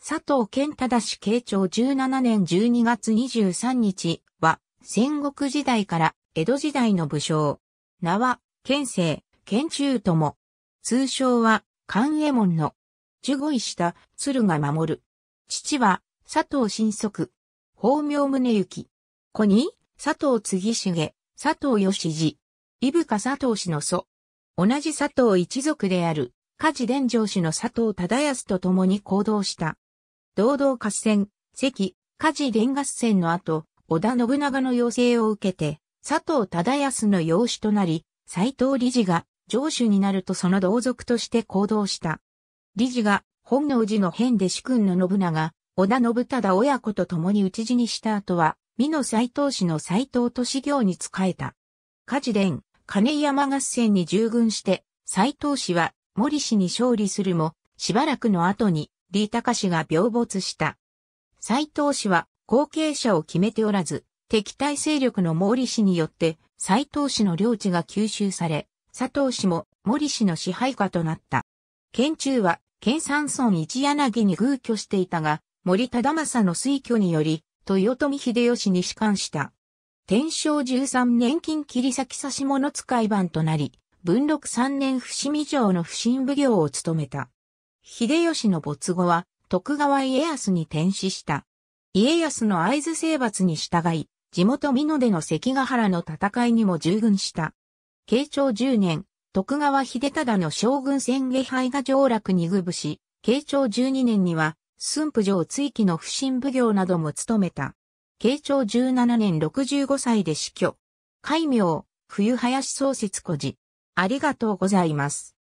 佐藤健忠氏慶長17年12月23日は、戦国時代から江戸時代の武将。名は、県政、県中も。通称は、関右衛門の。守護した、鶴が守る。父は、佐藤新則。法名宗行。子に、佐藤継重、佐藤義次。伊深佐藤氏の祖。同じ佐藤一族である、家事伝承氏の佐藤忠康と共に行動した。堂々合戦、関、家事連合戦の後、織田信長の要請を受けて、佐藤忠康の養子となり、斎藤理事が上主になるとその同族として行動した。理事が本能寺の変で主君の信長、織田信忠親子と共に討ち死にした後は、美濃斎藤氏の斎藤市行に仕えた。家事連、金山合戦に従軍して、斎藤氏は森氏に勝利するも、しばらくの後に李隆氏が病没した。斎藤氏は後継者を決めておらず、敵対勢力の毛利氏によって斎藤氏の領地が吸収され、佐藤氏も森氏の支配下となった。県中は県山村一柳に偶居していたが、森忠政の推挙により、豊臣秀吉に仕官した。天正13年金切り裂き差し物使い番となり、文禄3年伏見城の不審奉行を務めた。秀吉の没後は徳川家康に転死した。家康の合図征伐に従い、地元美濃での関ヶ原の戦いにも従軍した。慶長10年、徳川秀忠の将軍戦下敗が上落に具部し、慶長12年には、駿府城追記の不審奉行なども務めた。慶長17年65歳で死去。戒名、冬林創設孤児。ありがとうございます。